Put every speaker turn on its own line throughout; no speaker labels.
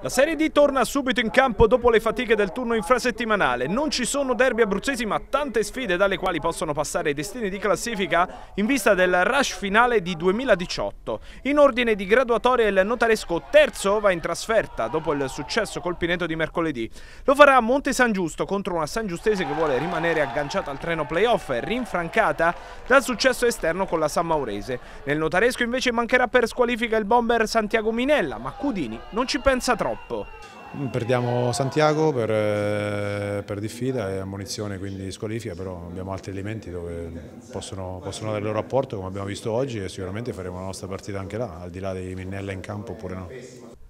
La Serie D torna subito in campo dopo le fatiche del turno infrasettimanale. Non ci sono derby abruzzesi ma tante sfide dalle quali possono passare i destini di classifica in vista del rush finale di 2018. In ordine di graduatoria il notaresco terzo va in trasferta dopo il successo col Pineto di mercoledì. Lo farà a Monte San Giusto contro una San Giustese che vuole rimanere agganciata al treno playoff e rinfrancata dal successo esterno con la San Maurese. Nel notaresco invece mancherà per squalifica il bomber Santiago Minella ma Cudini non ci pensa troppo troppo.
Perdiamo Santiago per, eh, per diffida e ammunizione, quindi squalifica, però abbiamo altri elementi dove possono, possono dare il loro apporto, come abbiamo visto oggi, e sicuramente faremo la nostra partita anche là, al di là dei Minnella in campo oppure no.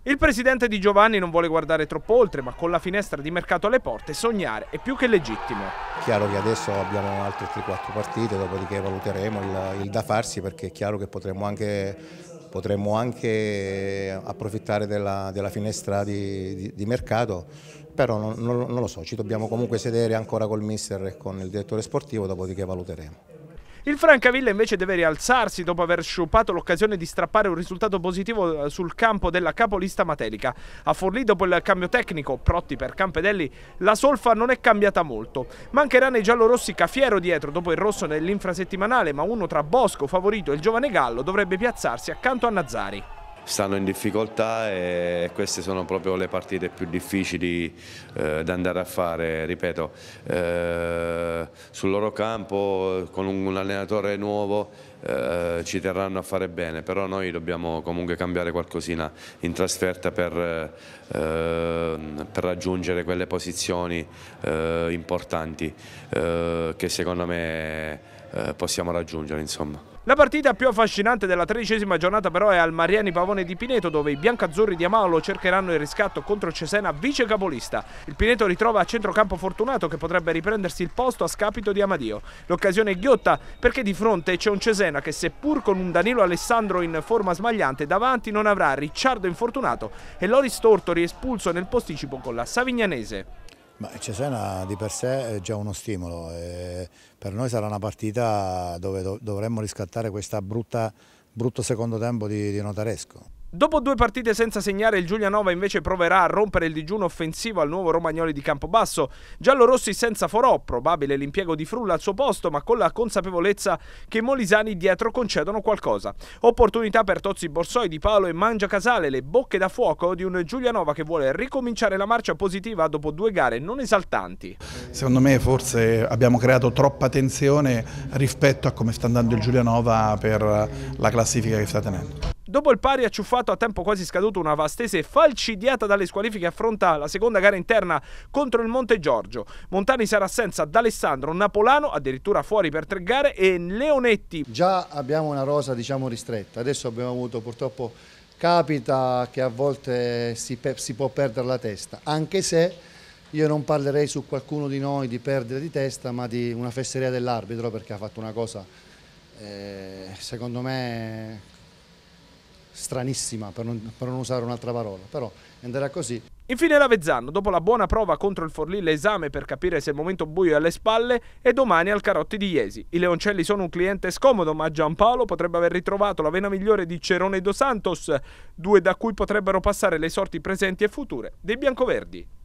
Il presidente Di Giovanni non vuole guardare troppo oltre, ma con la finestra di mercato alle porte sognare è più che legittimo.
Chiaro che adesso abbiamo altre 3-4 partite, dopodiché valuteremo il, il da farsi perché è chiaro che potremmo anche potremmo anche approfittare della, della finestra di, di, di, mercato, però non, non, non lo so, ci dobbiamo comunque sedere ancora col mister e con il direttore sportivo, dopodiché valuteremo.
Il Francavilla invece deve rialzarsi dopo aver sciupato l'occasione di strappare un risultato positivo eh, sul campo della capolista Matelica. A Forlì dopo il cambio tecnico, Protti per Campedelli, la solfa non è cambiata molto. Mancherà nei giallorossi Cafiero dietro dopo il rosso nell'infrasettimanale, ma uno tra Bosco, Favorito e il giovane Gallo dovrebbe piazzarsi accanto a Nazzari
stanno in difficoltà e queste sono proprio le partite più difficili eh, da andare a fare, ripeto, eh, sul loro campo con un, un allenatore nuovo eh, ci terranno a fare bene, però noi dobbiamo comunque cambiare qualcosina in trasferta per, eh, per raggiungere quelle posizioni eh, importanti eh, che secondo me possiamo raggiungere. Insomma.
La partita più affascinante della tredicesima giornata però è al Mariani Pavone di Pineto dove i biancazzurri di Amalo cercheranno il riscatto contro Cesena vice capolista. Il Pineto ritrova a centrocampo Fortunato che potrebbe riprendersi il posto a scapito di Amadio. L'occasione è ghiotta perché di fronte c'è un Cesena che seppur con un Danilo Alessandro in forma smagliante davanti non avrà Ricciardo infortunato e Loris Tortori espulso nel posticipo con la Savignanese.
Ma Cesena di per sé è già uno stimolo, per noi sarà una partita dove dovremmo riscattare questo brutto secondo tempo di, di Notaresco.
Dopo due partite senza segnare, il Giulianova invece proverà a rompere il digiuno offensivo al nuovo Romagnoli di Campobasso. Giallorossi senza Forò, probabile l'impiego di Frulla al suo posto, ma con la consapevolezza che i Molisani dietro concedono qualcosa. Opportunità per Tozzi Borsoi, Di Paolo e Mangia Casale, le bocche da fuoco di un Giulianova che vuole ricominciare la marcia positiva dopo due gare non esaltanti.
Secondo me forse abbiamo creato troppa tensione rispetto a come sta andando il Giulianova per la classifica che sta tenendo.
Dopo il pari acciuffato a tempo quasi scaduto, una Vastese falcidiata dalle squalifiche affronta la seconda gara interna contro il Monte Giorgio. Montani sarà senza D'Alessandro, Napolano addirittura fuori per tre gare e Leonetti. Già abbiamo una rosa
diciamo ristretta, adesso abbiamo avuto purtroppo capita che a volte si, si può perdere la testa, anche se io non parlerei su qualcuno di noi di perdere di testa ma di una fesseria dell'arbitro perché ha fatto una cosa eh, secondo me stranissima per non, per non usare un'altra parola, però andrà così.
Infine l'Avezzano, dopo la buona prova contro il Forlì l'esame per capire se il momento buio è alle spalle e domani al Carotti di Iesi. I Leoncelli sono un cliente scomodo ma Giampaolo potrebbe aver ritrovato la vena migliore di Cerone e Dos Santos, due da cui potrebbero passare le sorti presenti e future dei biancoverdi.